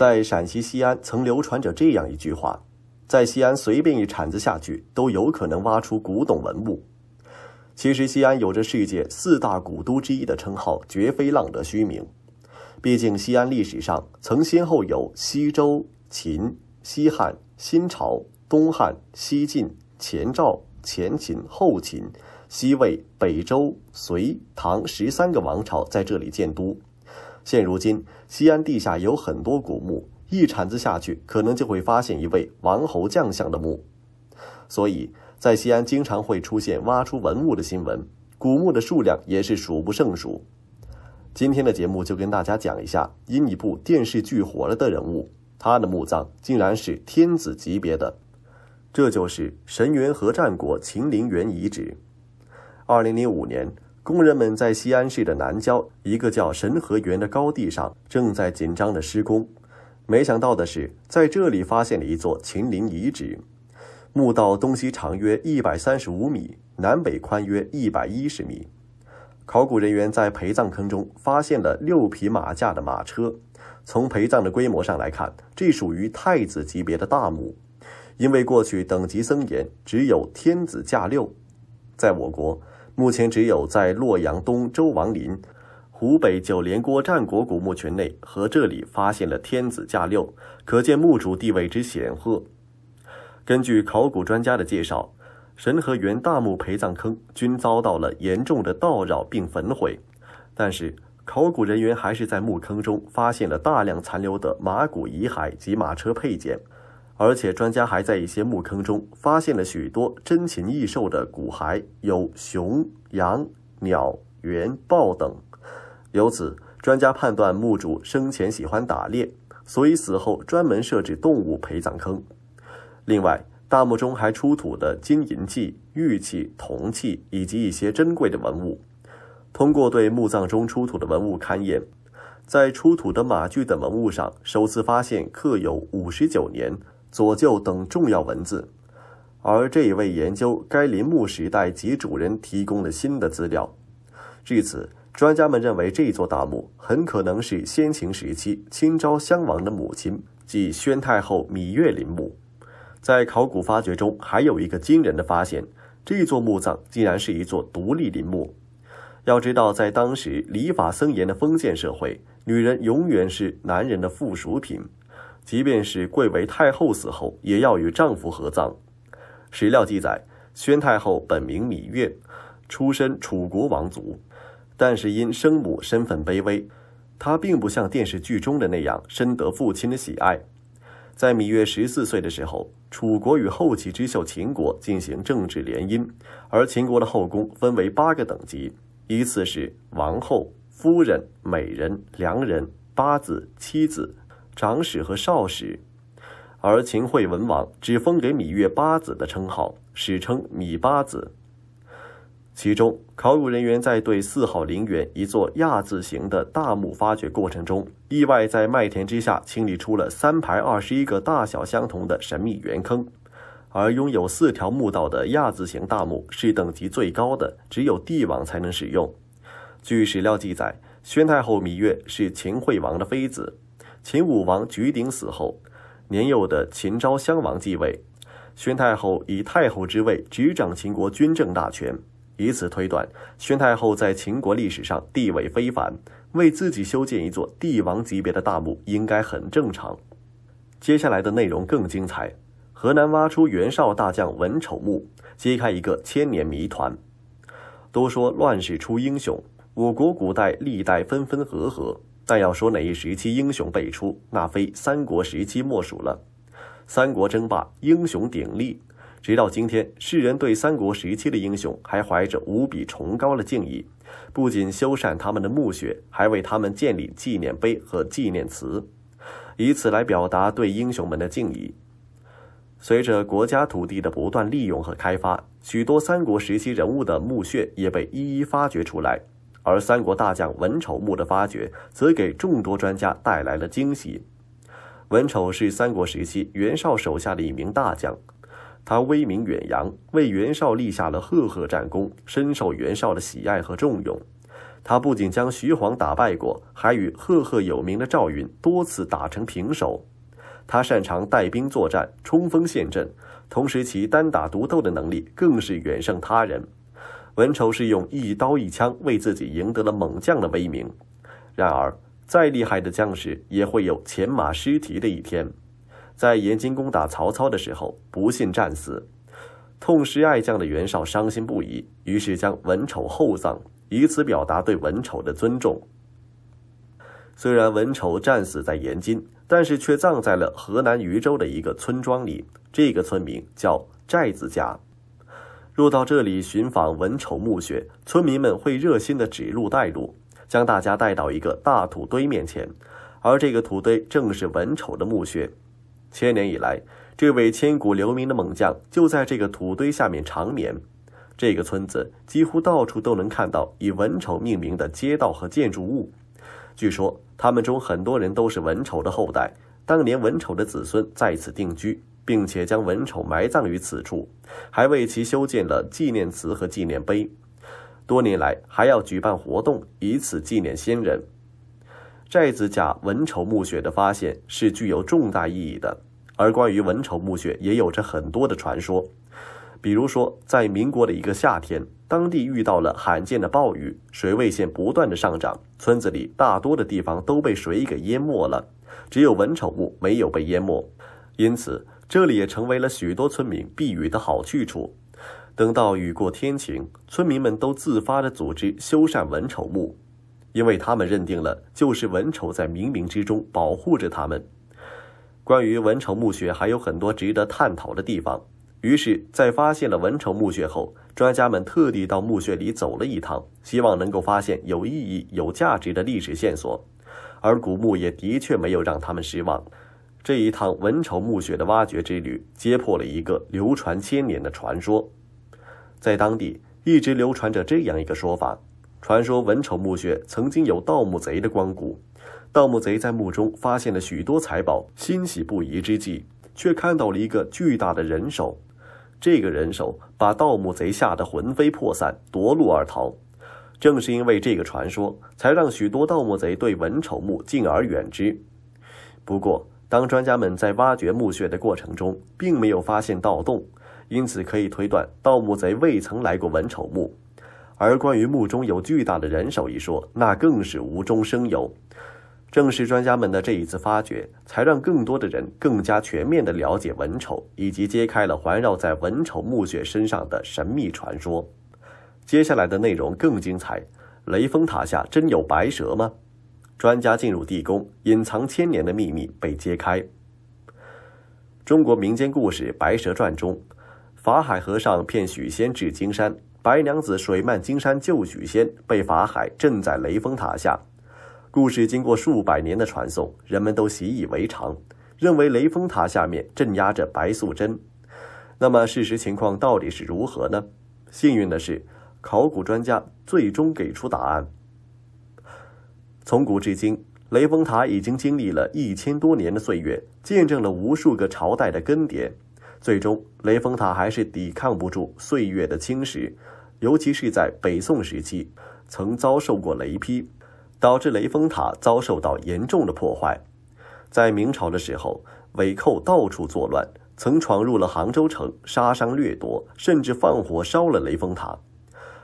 在陕西西安，曾流传着这样一句话：在西安随便一铲子下去，都有可能挖出古董文物。其实，西安有着“世界四大古都之一”的称号，绝非浪得虚名。毕竟，西安历史上曾先后有西周、秦、西汉、新朝、东汉、西晋、前赵、前秦、后秦、西魏、北周、隋、唐十三个王朝在这里建都。现如今，西安地下有很多古墓，一铲子下去，可能就会发现一位王侯将相的墓。所以，在西安经常会出现挖出文物的新闻，古墓的数量也是数不胜数。今天的节目就跟大家讲一下，因一部电视剧火了的人物，他的墓葬竟然是天子级别的，这就是神元和战国秦陵园遗址。二零零五年。工人们在西安市的南郊一个叫神河园的高地上，正在紧张的施工。没想到的是，在这里发现了一座秦陵遗址。墓道东西长约一百三十五米，南北宽约一百一十米。考古人员在陪葬坑中发现了六匹马架的马车。从陪葬的规模上来看，这属于太子级别的大墓。因为过去等级森严，只有天子驾六，在我国。目前只有在洛阳东周王陵、湖北九连郭战国古墓群内和这里发现了天子驾六，可见墓主地位之显赫。根据考古专家的介绍，神和园大墓陪葬坑均遭到了严重的盗扰并焚毁，但是考古人员还是在墓坑中发现了大量残留的马骨遗骸及马车配件。而且专家还在一些墓坑中发现了许多珍禽异兽的骨骸，有熊、羊、鸟、猿、豹等。由此，专家判断墓主生前喜欢打猎，所以死后专门设置动物陪葬坑。另外，大墓中还出土的金银器、玉器、铜器以及一些珍贵的文物。通过对墓葬中出土的文物勘验，在出土的马具等文物上首次发现刻有“五十九年”。左右等重要文字，而这也为研究该陵墓时代及主人提供了新的资料。据此，专家们认为这座大墓很可能是先秦时期清昭襄王的母亲，即宣太后芈月陵墓。在考古发掘中，还有一个惊人的发现：这座墓葬竟然是一座独立陵墓。要知道，在当时礼法森严的封建社会，女人永远是男人的附属品。即便是贵为太后死后，也要与丈夫合葬。史料记载，宣太后本名芈月，出身楚国王族，但是因生母身份卑微，她并不像电视剧中的那样深得父亲的喜爱。在芈月十四岁的时候，楚国与后起之秀秦国进行政治联姻，而秦国的后宫分为八个等级，依次是王后、夫人、美人、良人、八子、妻子。长史和少史，而秦惠文王只封给芈月八子的称号，史称芈八子。其中，考古人员在对四号陵园一座亚字形的大墓发掘过程中，意外在麦田之下清理出了三排二十一个大小相同的神秘圆坑。而拥有四条墓道的亚字形大墓是等级最高的，只有帝王才能使用。据史料记载，宣太后芈月是秦惠王的妃子。秦武王举鼎死后，年幼的秦昭襄王继位，宣太后以太后之位执掌秦国军政大权。以此推断，宣太后在秦国历史上地位非凡，为自己修建一座帝王级别的大墓应该很正常。接下来的内容更精彩。河南挖出袁绍大将文丑墓，揭开一个千年谜团。都说乱世出英雄，我国古代历代分分合合。但要说哪一时期英雄辈出，那非三国时期莫属了。三国争霸，英雄鼎立，直到今天，世人对三国时期的英雄还怀着无比崇高的敬意，不仅修缮他们的墓穴，还为他们建立纪念碑和纪念词，以此来表达对英雄们的敬意。随着国家土地的不断利用和开发，许多三国时期人物的墓穴也被一一发掘出来。而三国大将文丑墓的发掘，则给众多专家带来了惊喜。文丑是三国时期袁绍手下的一名大将，他威名远扬，为袁绍立下了赫赫战功，深受袁绍的喜爱和重用。他不仅将徐晃打败过，还与赫赫有名的赵云多次打成平手。他擅长带兵作战、冲锋陷阵，同时其单打独斗的能力更是远胜他人。文丑是用一刀一枪为自己赢得了猛将的威名，然而再厉害的将士也会有前马失蹄的一天。在延津攻打曹操的时候，不幸战死，痛失爱将的袁绍伤心不已，于是将文丑厚葬，以此表达对文丑的尊重。虽然文丑战死在延津，但是却葬在了河南禹州的一个村庄里，这个村名叫寨子家。若到这里寻访文丑墓穴，村民们会热心地指路带路，将大家带到一个大土堆面前，而这个土堆正是文丑的墓穴。千年以来，这位千古留名的猛将就在这个土堆下面长眠。这个村子几乎到处都能看到以文丑命名的街道和建筑物，据说他们中很多人都是文丑的后代，当年文丑的子孙在此定居。并且将文丑埋葬于此处，还为其修建了纪念祠和纪念碑。多年来，还要举办活动，以此纪念先人。寨子甲文丑墓穴的发现是具有重大意义的，而关于文丑墓穴也有着很多的传说。比如说，在民国的一个夏天，当地遇到了罕见的暴雨，水位线不断的上涨，村子里大多的地方都被水给淹没了，只有文丑墓没有被淹没，因此。这里也成为了许多村民避雨的好去处。等到雨过天晴，村民们都自发地组织修缮文丑墓，因为他们认定了就是文丑在冥冥之中保护着他们。关于文丑墓穴还有很多值得探讨的地方。于是，在发现了文丑墓穴后，专家们特地到墓穴里走了一趟，希望能够发现有意义、有价值的历史线索。而古墓也的确没有让他们失望。这一趟文丑墓穴的挖掘之旅，揭破了一个流传千年的传说。在当地一直流传着这样一个说法：，传说文丑墓穴曾经有盗墓贼的光顾，盗墓贼在墓中发现了许多财宝，欣喜不已之际，却看到了一个巨大的人手。这个人手把盗墓贼吓得魂飞魄散，夺路而逃。正是因为这个传说，才让许多盗墓贼对文丑墓敬而远之。不过，当专家们在挖掘墓穴的过程中，并没有发现盗洞，因此可以推断盗墓贼未曾来过文丑墓。而关于墓中有巨大的人手一说，那更是无中生有。正是专家们的这一次发掘，才让更多的人更加全面地了解文丑，以及揭开了环绕在文丑墓穴身上的神秘传说。接下来的内容更精彩：雷峰塔下真有白蛇吗？专家进入地宫，隐藏千年的秘密被揭开。中国民间故事《白蛇传》中，法海和尚骗许仙至金山，白娘子水漫金山救许仙，被法海镇在雷峰塔下。故事经过数百年的传颂，人们都习以为常，认为雷峰塔下面镇压着白素贞。那么，事实情况到底是如何呢？幸运的是，考古专家最终给出答案。从古至今，雷峰塔已经经历了一千多年的岁月，见证了无数个朝代的更迭。最终，雷峰塔还是抵抗不住岁月的侵蚀，尤其是在北宋时期，曾遭受过雷劈，导致雷峰塔遭受到严重的破坏。在明朝的时候，倭寇到处作乱，曾闯入了杭州城，杀伤掠夺，甚至放火烧了雷峰塔。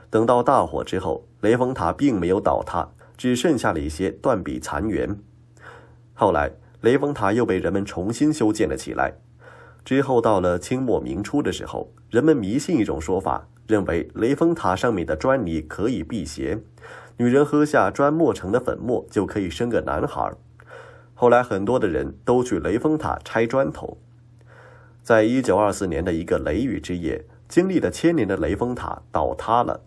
等到大火之后，雷峰塔并没有倒塌。只剩下了一些断壁残垣。后来，雷峰塔又被人们重新修建了起来。之后，到了清末明初的时候，人们迷信一种说法，认为雷峰塔上面的砖泥可以辟邪，女人喝下砖磨成的粉末就可以生个男孩。后来，很多的人都去雷峰塔拆砖头。在一九二四年的一个雷雨之夜，经历了千年的雷峰塔倒塌了。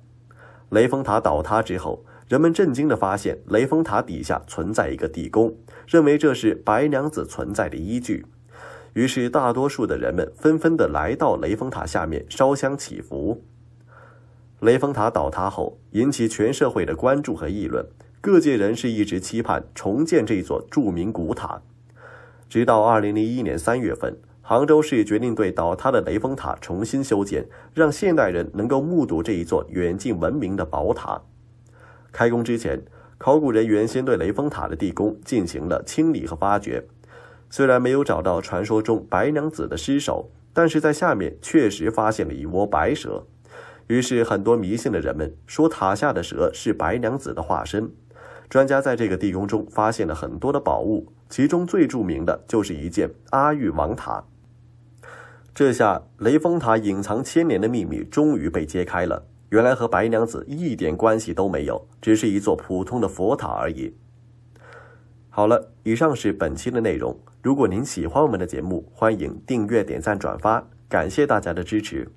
雷峰塔倒塌之后。人们震惊的发现，雷峰塔底下存在一个地宫，认为这是白娘子存在的依据。于是，大多数的人们纷纷的来到雷峰塔下面烧香祈福。雷峰塔倒塌后，引起全社会的关注和议论，各界人士一直期盼重建这座著名古塔。直到二零零一年三月份，杭州市决定对倒塌的雷峰塔重新修建，让现代人能够目睹这一座远近闻名的宝塔。开工之前，考古人员先对雷峰塔的地宫进行了清理和发掘。虽然没有找到传说中白娘子的尸首，但是在下面确实发现了一窝白蛇。于是，很多迷信的人们说塔下的蛇是白娘子的化身。专家在这个地宫中发现了很多的宝物，其中最著名的就是一件阿育王塔。这下，雷峰塔隐藏千年的秘密终于被揭开了。原来和白娘子一点关系都没有，只是一座普通的佛塔而已。好了，以上是本期的内容。如果您喜欢我们的节目，欢迎订阅、点赞、转发，感谢大家的支持。